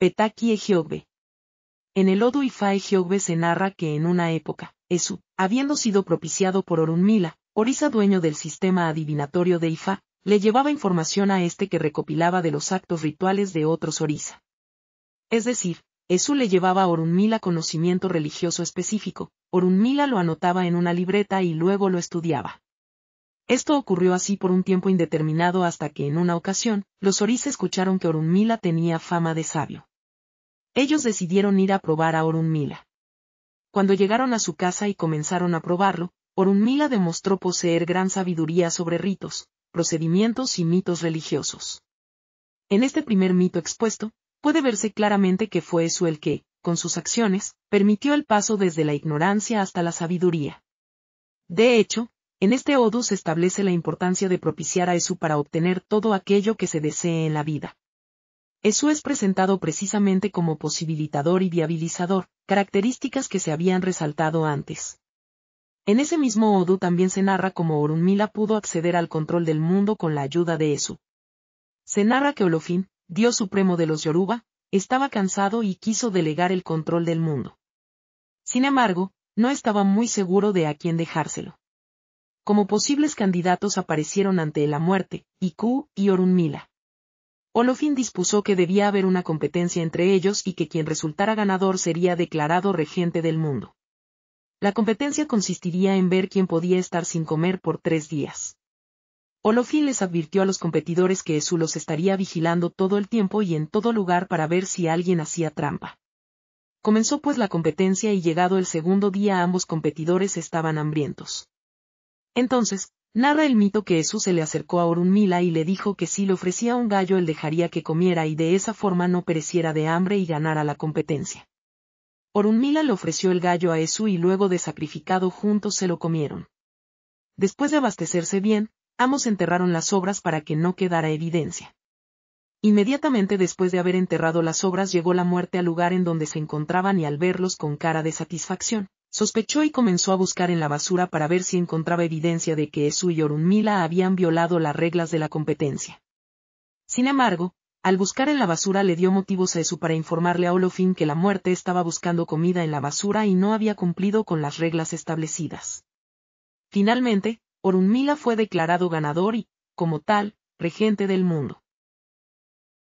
Petaki Ejiogbe. En el Odu Ifa Ejiogbe se narra que en una época, Esu, habiendo sido propiciado por Orunmila, Orisa dueño del sistema adivinatorio de Ifa, le llevaba información a este que recopilaba de los actos rituales de otros Orisa. Es decir, Esu le llevaba a Orunmila conocimiento religioso específico, Orunmila lo anotaba en una libreta y luego lo estudiaba. Esto ocurrió así por un tiempo indeterminado hasta que en una ocasión, los Orisa escucharon que Orunmila tenía fama de sabio. Ellos decidieron ir a probar a Orunmila. Cuando llegaron a su casa y comenzaron a probarlo, Orunmila demostró poseer gran sabiduría sobre ritos, procedimientos y mitos religiosos. En este primer mito expuesto, puede verse claramente que fue Esu el que, con sus acciones, permitió el paso desde la ignorancia hasta la sabiduría. De hecho, en este Odu se establece la importancia de propiciar a Esu para obtener todo aquello que se desee en la vida. Eso es presentado precisamente como posibilitador y viabilizador, características que se habían resaltado antes. En ese mismo Odu también se narra cómo Orunmila pudo acceder al control del mundo con la ayuda de Esu. Se narra que Olofín, dios supremo de los Yoruba, estaba cansado y quiso delegar el control del mundo. Sin embargo, no estaba muy seguro de a quién dejárselo. Como posibles candidatos aparecieron ante la muerte, Iku y Orunmila. Olofin dispuso que debía haber una competencia entre ellos y que quien resultara ganador sería declarado regente del mundo. La competencia consistiría en ver quién podía estar sin comer por tres días. Olofin les advirtió a los competidores que Esu los estaría vigilando todo el tiempo y en todo lugar para ver si alguien hacía trampa. Comenzó pues la competencia y llegado el segundo día ambos competidores estaban hambrientos. Entonces, Narra el mito que Jesús se le acercó a Orunmila y le dijo que si le ofrecía un gallo él dejaría que comiera y de esa forma no pereciera de hambre y ganara la competencia. Orunmila le ofreció el gallo a Esú y luego de sacrificado juntos se lo comieron. Después de abastecerse bien, ambos enterraron las obras para que no quedara evidencia. Inmediatamente después de haber enterrado las obras llegó la muerte al lugar en donde se encontraban y al verlos con cara de satisfacción, Sospechó y comenzó a buscar en la basura para ver si encontraba evidencia de que Esu y Orunmila habían violado las reglas de la competencia. Sin embargo, al buscar en la basura le dio motivos a Esu para informarle a Olofin que la muerte estaba buscando comida en la basura y no había cumplido con las reglas establecidas. Finalmente, Orunmila fue declarado ganador y, como tal, regente del mundo.